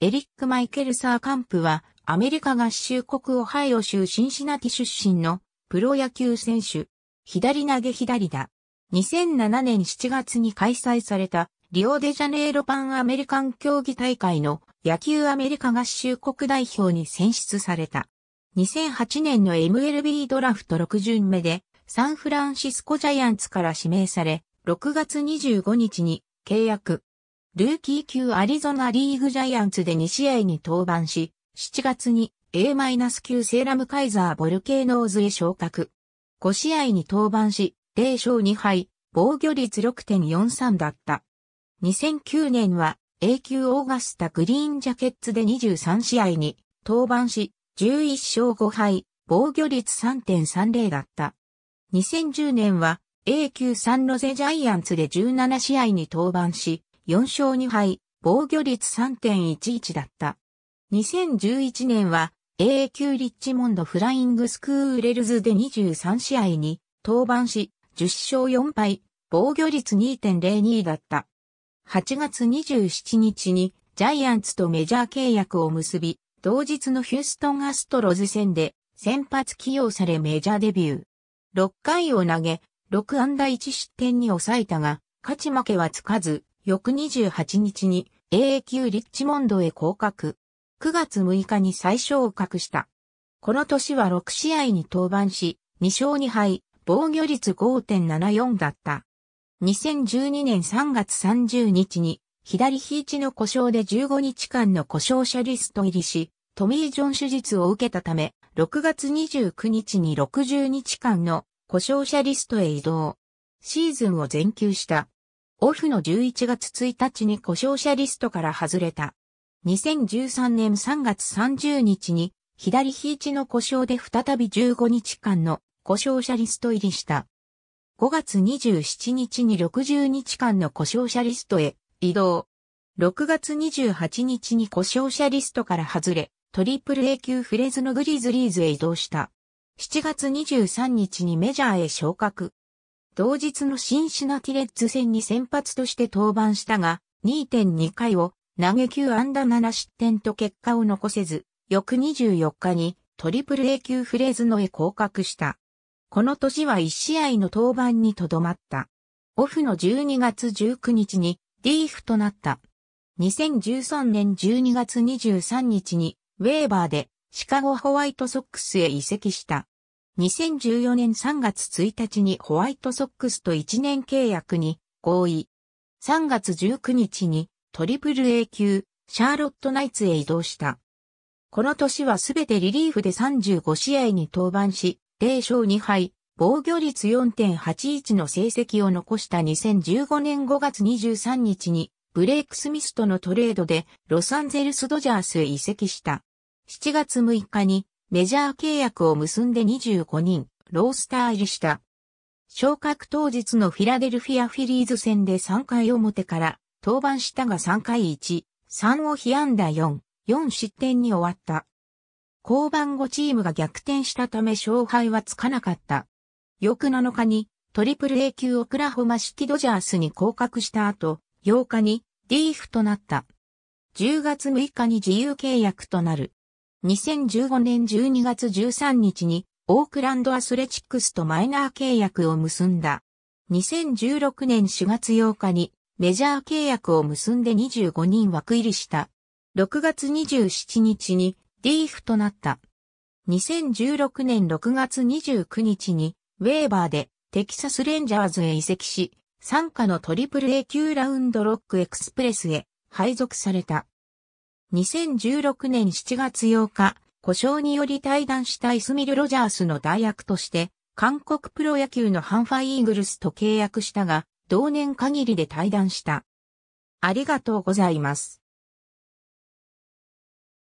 エリック・マイケル・サーカンプは、アメリカ合衆国オハイオ州シンシナティ出身のプロ野球選手。左投げ左だ。2007年7月に開催されたリオデジャネイロパンアメリカン競技大会の野球アメリカ合衆国代表に選出された。2008年の MLB ドラフト6巡目でサンフランシスコジャイアンツから指名され、6月25日に契約。ルーキー級アリゾナリーグジャイアンツで2試合に登板し、7月に A- 級セーラムカイザーボルケーノーズへ昇格。5試合に登板し、0勝2敗、防御率6.43だった。2009年は A 級オーガスタグリーンジャケッツで23試合に登板し、11勝5敗、防御率3.30だった。2010年は A 級サンロゼジャイアンツで17試合に登板し、4勝2敗、防御率3.11だった。2011年は AA 級リッチモンドフライングスクーレルズで23試合に登板し、10勝4敗、防御率2.02だった。8月27日にジャイアンツとメジャー契約を結び、同日のヒューストンアストロズ戦で先発起用されメジャーデビュー。6回を投げ、6安打1失点に抑えたが、勝ち負けはつかず、翌28日に AA 級リッチモンドへ降格。9月6日に最初を格した。この年は6試合に登板し、2勝2敗、防御率5.74だった。2012年3月30日に左肘の故障で15日間の故障者リスト入りし、トミー・ジョン手術を受けたため、6月29日に60日間の故障者リストへ移動。シーズンを全休した。オフの11月1日に故障者リストから外れた。2013年3月30日に左ひいちの故障で再び15日間の故障者リスト入りした。5月27日に60日間の故障者リストへ移動。6月28日に故障者リストから外れ、トリプル A 級フレーズのグリズリーズへ移動した。7月23日にメジャーへ昇格。同日のシンシナティレッズ戦に先発として登板したが、2.2回を投げ9安打7失点と結果を残せず、翌24日にトリプル A 級フレーズのへ降格した。この年は1試合の登板にとどまった。オフの12月19日にリーフとなった。2013年12月23日にウェーバーでシカゴホワイトソックスへ移籍した。2014年3月1日にホワイトソックスと1年契約に合意。3月19日にトリプル A 級シャーロットナイツへ移動した。この年はすべてリリーフで35試合に登板し、0勝2敗、防御率4.81の成績を残した2015年5月23日に、ブレイク・スミスとのトレードでロサンゼルス・ドジャースへ移籍した。7月6日にメジャー契約を結んで25人、ロースター入りした。昇格当日のフィラデルフィアフィリーズ戦で3回表から登板したが3回1、3を被安打4、4失点に終わった。降板後チームが逆転したため勝敗はつかなかった。翌7日にトリプル A 級オクラホマ式ドジャースに降格した後、8日にーフとなった。10月6日に自由契約となる。2015年12月13日にオークランドアスレチックスとマイナー契約を結んだ。2016年4月8日にメジャー契約を結んで25人枠入りした。6月27日にリーフとなった。2016年6月29日にウェーバーでテキサスレンジャーズへ移籍し、参加のトリプル A 級ラウンドロックエクスプレスへ配属された。2016年7月8日、故障により退団したイスミル・ロジャースの代役として、韓国プロ野球のハンファイーグルスと契約したが、同年限りで退団した。ありがとうございます。